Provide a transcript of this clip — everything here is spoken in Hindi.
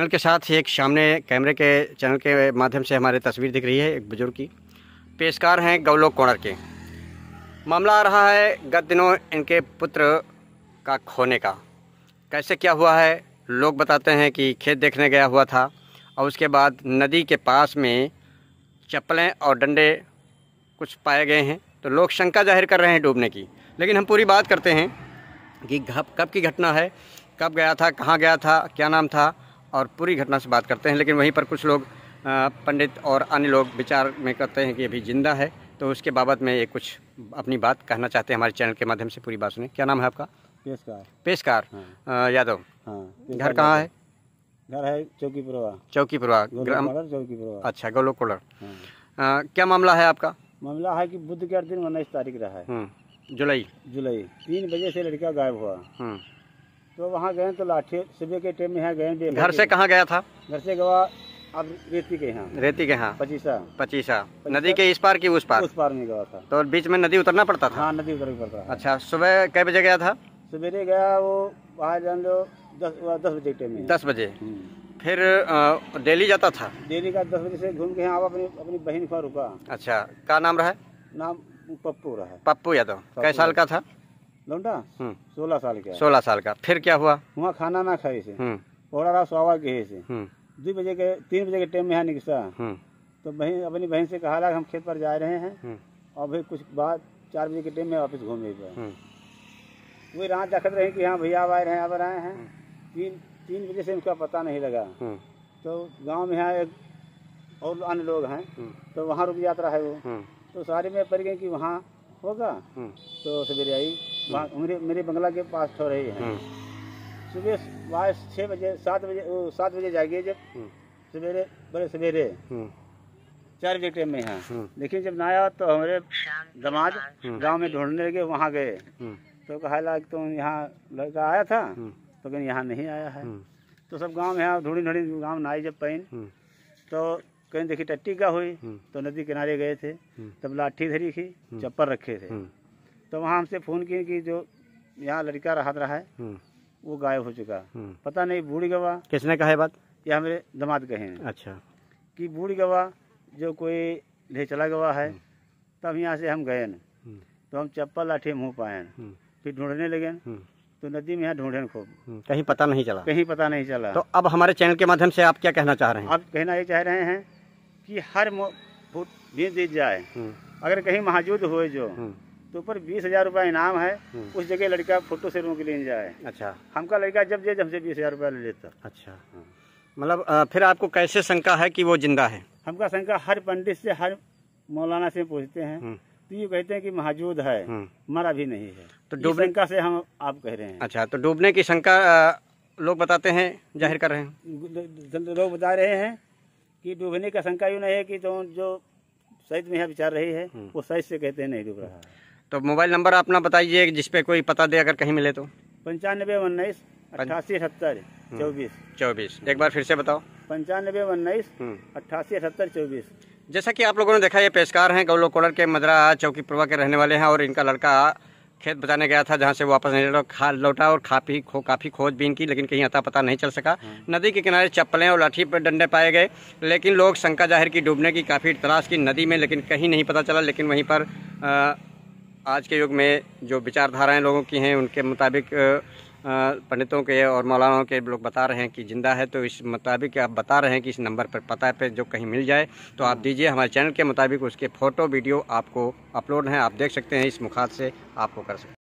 चैनल के साथ ही एक सामने कैमरे के चैनल के माध्यम से हमारे तस्वीर दिख रही है एक बुजुर्ग की पेशकार हैं गौलोक कोणर के मामला आ रहा है गत दिनों इनके पुत्र का खोने का कैसे क्या हुआ है लोग बताते हैं कि खेत देखने गया हुआ था और उसके बाद नदी के पास में चप्पलें और डंडे कुछ पाए गए हैं तो लोग शंका जाहिर कर रहे हैं डूबने की लेकिन हम पूरी बात करते हैं कि कब की घटना है कब गया था कहाँ गया था क्या नाम था और पूरी घटना से बात करते हैं लेकिन वहीं पर कुछ लोग पंडित और अन्य लोग विचार में करते हैं कि अभी ज़िंदा है तो उसके बाबत में ये कुछ अपनी बात कहना चाहते हैं हमारे चैनल के माध्यम से पूरी बात सुने क्या नाम है आपका पेशकार पेशकार हाँ। यादव हाँ। घर कहाँ है घर है चौकी पुरवा चौकी पुरवा ग्राम चौकी पुरवा अच्छा गोलो कोलर हाँ। क्या मामला है आपका मामला है कि बुध के दिन उन्नीस तारीख रहा है हम्म, जुलाई जुलाई तीन बजे से लड़का गायब हुआ हम्म। तो वहाँ गए तो लाठी सुबह के टाइम में यहाँ गए घर से कहाँ गया था घर से गवा अब रेती के यहाँ रेती के यहाँ पचीसा पचीसा नदी के इस पार की उस पार उस पार में गया था तो बीच में नदी उतरना पड़ता था हाँ नदी उतरना पड़ता था अच्छा सुबह कै बजे गया था सवेरे गया वो वहाँ जान लो दस दस बजे टाइम में दस बजे हम्म। फिर डेली जाता था डेली का दस बजे से घूम के आप अपनी अपनी बहन का रुका अच्छा का नाम रहा नाम पप्पू रहा पप्पू यादव कै साल का था लौंडा हम्म। सोलह साल का सोलह साल का फिर क्या हुआ वहाँ खाना ना खाई से हम्म। और रात सोवा गए से हम्म। दो बजे के तीन बजे के टाइम में यहाँ निकसा तो बहन अपनी बहन से कहा हम खेत पर जा रहे हैं और भाई कुछ बाद चार बजे के टाइम में वापस घूम गए वो रात देखते रहे कि हाँ भैया आए रहे हैं अब आए हैं तीन तीन बजे से उनका पता नहीं लगा तो गांव में यहाँ एक और अन्य लोग हैं तो वहाँ रुक जाता है वो तो सारे में पड़ गए कि वहाँ होगा हम्म। तो सवेरे आई हम्म। मेरे मेरे बंगला के पास ठो रही है हम्म। सुबह वहाँ छः बजे सात बजे सात बजे जाएगी जब सवेरे बड़े सवेरे चार बजे टाइम में यहाँ लेकिन जब नया तो हमारे दमाद गांव में ढूंढने लगे वहाँ गए तो कहा लाग तो यहाँ लड़का आया था तो कहीं यहाँ नहीं आया है तो सब गांव में यहाँ ढूंढी ढूंढी गांव में आई जब पैन तो कहीं देखी टट्टी का हुई हम्म। तो नदी किनारे गए थे हम्म। तब लाठी धरी थी हम्म। चप्पल रखे थे तो वहाँ हमसे फ़ोन किए कि जो यहाँ लड़का रहा रहा है वो गायब हो चुका पता नहीं बूढ़ी गवा किसने कहा है बात यह हमारे दमाद कहे हैं अच्छा कि बूढ़ी गवा जो कोई ले चला गवा है तब यहाँ से हम गए तो हम चप्पल लाठी मुँह पाए फिर ढूंढने लगे तो नदी में यहाँ ढूंढे खूब कहीं पता नहीं चला कहीं पता नहीं चला तो अब हमारे चैनल के माध्यम से आप क्या कहना चाह रहे हैं आप कहना ये चाह रहे हैं कि हर फूट बीज दी जाए हम्म। अगर कहीं महजूद हुए जो हम्म। तो ऊपर बीस हजार रुपया इनाम है हम्म। उस जगह लड़का फोटो से रोक ले जाए अच्छा हमका लड़का जब जाए हमसे बीस हजार रुपया ले लेता अच्छा मतलब फिर आपको कैसे शंका है कि वो जिंदा है हमका शंका हर पंडित से हर मौलाना से पूछते हैं तो ये कहते हैं कि महजूद है मरा भी नहीं है तो डूबने का से हम आप कह रहे हैं अच्छा तो डूबने की शंका लोग बताते हैं जाहिर कर रहे हैं लोग बता रहे हैं कि डूबने का शंका यूँ नहीं है कि जो जो सैद में यहाँ विचार रही है हम्म। वो सैद से कहते हैं नहीं डूब रहा तो मोबाइल नंबर अपना बताइए जिसपे कोई पता दे अगर कहीं मिले तो पंचानबे उन्नीस अट्ठासी अठहत्तर हम्म। चौबीस चौबीस एक बार फिर से बताओ पंचानबे उन्नीस हम्म। अट्ठासी अठहत्तर चौबीस जैसा कि आप लोगों ने देखा ये पेशकार हैं गौलोकोलर के मदरा चौकी प्रवा के रहने वाले हैं और इनका लड़का खेत बचाने गया था जहाँ से वापस नहीं लौटा खा लौटा और खापी खो काफ़ी खोजबीन की लेकिन कहीं अता पता नहीं चल सका हाँ। नदी के किनारे चप्पलें और लाठी पर डंडे पाए गए लेकिन लोग शंका जाहिर की डूबने की काफ़ी तलाश की नदी में लेकिन कहीं नहीं पता चला लेकिन वहीं पर आज के युग में जो विचारधाराएँ लोगों की हैं उनके मुताबिक पंडितों के और मौलानाओं के लोग बता रहे हैं कि ज़िंदा है तो इस मुताबिक आप बता रहे हैं कि इस नंबर पर पता पे जो कहीं मिल जाए तो आप दीजिए हमारे चैनल के मुताबिक उसके फ़ोटो वीडियो आपको अपलोड हैं आप देख सकते हैं इस मुखात से आपको कर सकते